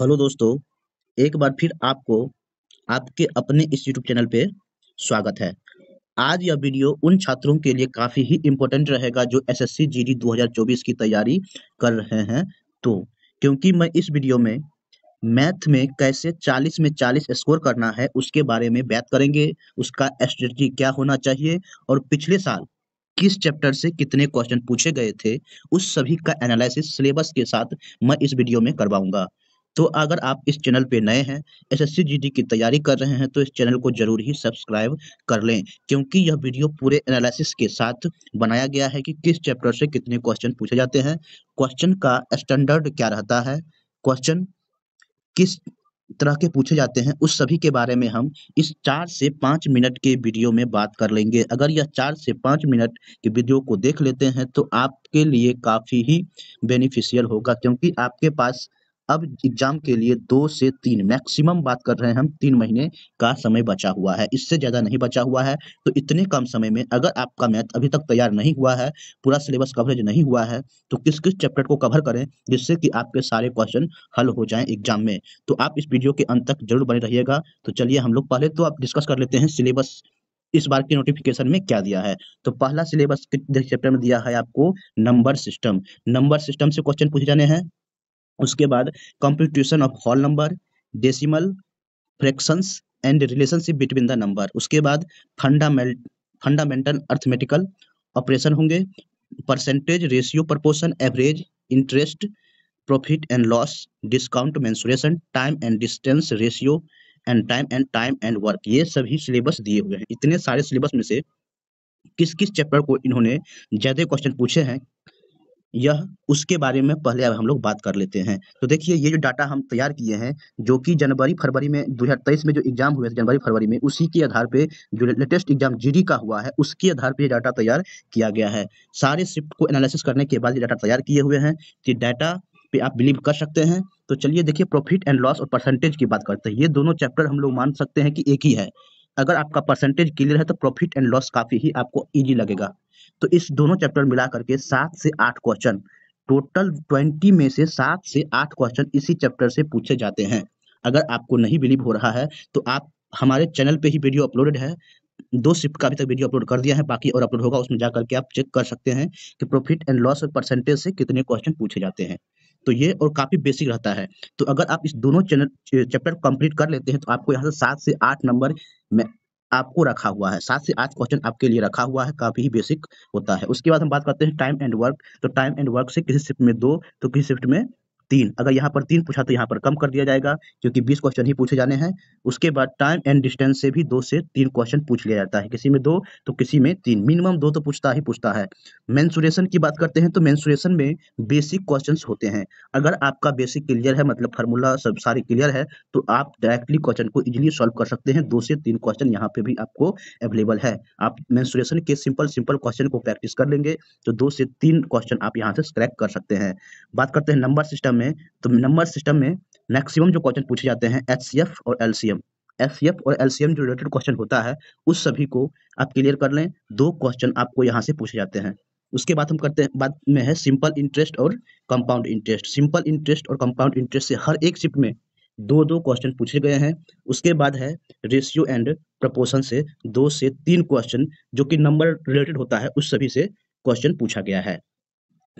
hello दोस्तों एक बार फिर आपको आपके अपने इस यूट्यूब चैनल पे स्वागत है आज यह वीडियो उन छात्रों के लिए काफ़ी ही इम्पोर्टेंट रहेगा जो एसएससी जीडी 2024 की तैयारी कर रहे हैं तो क्योंकि मैं इस वीडियो में मैथ में कैसे 40 में 40 स्कोर करना है उसके बारे में बात करेंगे उसका स्ट्रेटी क्या होना चाहिए और पिछले साल किस चैप्टर से कितने क्वेश्चन पूछे गए थे उस सभी का एनालिसिस सिलेबस के साथ मैं इस वीडियो में करवाऊंगा तो अगर आप इस चैनल पे नए हैं एसएससी जीडी की तैयारी कर रहे हैं तो इस चैनल को जरूर ही सब्सक्राइब कर लें क्योंकि यह वीडियो पूरे एनालिसिस के साथ बनाया गया है कि किस चैप्टर से कितने क्वेश्चन पूछे जाते हैं क्वेश्चन का स्टैंडर्ड क्या रहता है क्वेश्चन किस तरह के पूछे जाते हैं उस सभी के बारे में हम इस चार से पाँच मिनट के वीडियो में बात कर लेंगे अगर यह चार से पाँच मिनट के वीडियो को देख लेते हैं तो आपके लिए काफ़ी ही बेनिफिशियल होगा क्योंकि आपके पास अब एग्जाम के लिए दो से तीन मैक्सिमम बात कर रहे हैं हम तीन महीने का समय बचा हुआ है इससे ज्यादा नहीं बचा हुआ है तो इतने कम समय में अगर आपका मैथ अभी तक तैयार नहीं हुआ है पूरा सिलेबस कवरेज नहीं हुआ है तो किस किस चैप्टर को कवर करें जिससे कि आपके सारे क्वेश्चन हल हो जाए एग्जाम में तो आप इस वीडियो के अंत तक जरूर बने रहिएगा तो चलिए हम लोग पहले तो आप डिस्कस कर लेते हैं सिलेबस इस बार के नोटिफिकेशन में क्या दिया है तो पहला सिलेबस चैप्टर में दिया है आपको नंबर सिस्टम नंबर सिस्टम से क्वेश्चन पूछे जाने हैं उसके बाद computation of whole number decimal fractions and relationship between the number उसके बाद फंडामेंट फंडामेंटल अर्थमेटिकल ऑपरेशन होंगे percentage ratio proportion average interest profit and loss discount mensuration time and distance ratio and time and time and work ये सभी syllabus दिए हुए हैं इतने सारे सिलेबस में से किस किस चैप्टर को इन्होंने ज्यादा क्वेश्चन पूछे हैं यह उसके बारे में पहले अब हम लोग बात कर लेते हैं तो देखिए ये जो डाटा हम तैयार किए हैं जो कि जनवरी फरवरी में दो में जो एग्जाम हुए थे जनवरी फरवरी में उसी के आधार पे जो लेटेस्ट एग्जाम जीडी का हुआ है उसके आधार पे ये डाटा तैयार किया गया है सारे शिफ्ट को एनालिसिस करने के बाद ये डाटा तैयार किए हुए हैं कि डाटा पे आप बिलीव कर सकते हैं तो चलिए देखिए प्रॉफिट एंड लॉस और परसेंटेज की बात करते हैं ये दोनों चैप्टर हम लोग मान सकते हैं कि एक ही है अगर आपका परसेंटेज क्लियर है तो प्रॉफिट एंड लॉस काफी ही आपको इजी लगेगा तो इस दोनों चैप्टर मिला करके सात से आठ क्वेश्चन टोटल ट्वेंटी में से सात से आठ क्वेश्चन इसी चैप्टर से पूछे जाते हैं अगर आपको नहीं बिलीव हो रहा है तो आप हमारे चैनल पे ही वीडियो अपलोडेड है दो शिफ्ट का अभी तक वीडियो अपलोड कर दिया है बाकी और अपलोड होगा उसमें जाकर के आप चेक कर सकते हैं कि प्रॉफिट एंड लॉस परसेंटेज से कितने क्वेश्चन पूछे जाते हैं तो ये और काफी बेसिक रहता है तो अगर आप इस दोनों चैप्टर कंप्लीट कर लेते हैं तो आपको यहाँ से सात से आठ नंबर में आपको रखा हुआ है सात से आठ क्वेश्चन आपके लिए रखा हुआ है काफी ही बेसिक होता है उसके बाद हम बात करते हैं टाइम एंड वर्क तो टाइम एंड वर्क से किसी शिफ्ट में दो तो किसी शिफ्ट में तीन अगर यहाँ पर तीन पूछा तो यहाँ पर कम कर दिया जाएगा क्योंकि बीस क्वेश्चन ही पूछे जाने हैं उसके बाद टाइम एंड डिस्टेंस से भी दो से तीन क्वेश्चन पूछ लिया जाता है किसी में दो तो किसी में तीन मिनिमम दो तो पूछता ही पूछता है मैंसुरेशन की बात करते हैं तो मैंसुरेशन में बेसिक क्वेश्चन होते हैं अगर आपका बेसिक क्लियर है मतलब फार्मूला सब सारी क्लियर है तो आप डायरेक्टली क्वेश्चन को इजिली सॉल्व कर सकते हैं दो से तीन क्वेश्चन यहाँ पे भी आपको अवेलेबल है आप मैंसुरेशन के सिंपल सिंपल क्वेश्चन को प्रैक्टिस कर लेंगे तो दो से तीन क्वेश्चन आप यहाँ से क्रैक कर सकते हैं बात करते हैं नंबर सिस्टम में तो नंबर सिस्टम में मैक्सिमम जो क्वेश्चन पूछे जाते हैं एच और एल एफ और एल जो रिलेटेड क्वेश्चन होता है उस सभी को आप क्लियर कर लें दो क्वेश्चन आपको यहाँ से पूछे जाते हैं उसके बाद हम करते हैं बाद में है सिंपल इंटरेस्ट और कंपाउंड इंटरेस्ट सिंपल इंटरेस्ट और कंपाउंड इंटरेस्ट से हर एक शिफ्ट में दो दो क्वेश्चन पूछे गए हैं उसके बाद है रेशियो एंड प्रपोशन से दो से तीन क्वेश्चन जो कि नंबर रिलेटेड होता है उस सभी से क्वेश्चन पूछा गया है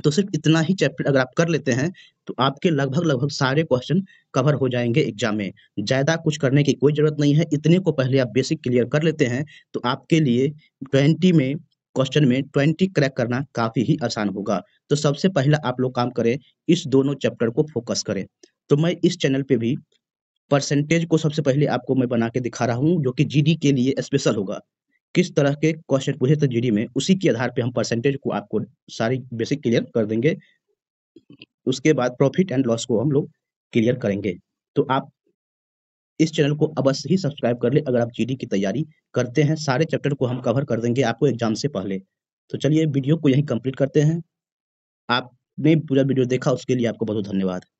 तो सिर्फ इतना ही चैप्टर अगर आप कर लेते हैं तो आपके लगभग लगभग सारे क्वेश्चन कवर हो जाएंगे एग्जाम में ज़्यादा कुछ करने की कोई ज़रूरत नहीं है इतने को पहले आप बेसिक क्लियर कर लेते हैं तो आपके लिए ट्वेंटी में क्वेश्चन में ट्वेंटी क्रैक करना काफ़ी ही आसान होगा तो सबसे पहला आप लोग काम करें इस दोनों चैप्टर को फोकस करें तो मैं इस चैनल पे भी परसेंटेज को सबसे पहले आपको मैं बना के दिखा रहा हूँ जो कि जीडी के लिए स्पेशल होगा किस तरह के क्वेश्चन पूछे थे जीडी में उसी के आधार पे हम परसेंटेज को आपको सारी बेसिक क्लियर कर देंगे उसके बाद प्रॉफिट एंड लॉस को हम लोग क्लियर करेंगे तो आप इस चैनल को अवश्य ही सब्सक्राइब कर ले अगर आप जीडी की तैयारी करते हैं सारे चैप्टर को हम कवर कर देंगे आपको एग्जाम से पहले तो चलिए वीडियो को यही कंप्लीट करते हैं आपने पूरा वीडियो देखा उसके लिए आपको बहुत धन्यवाद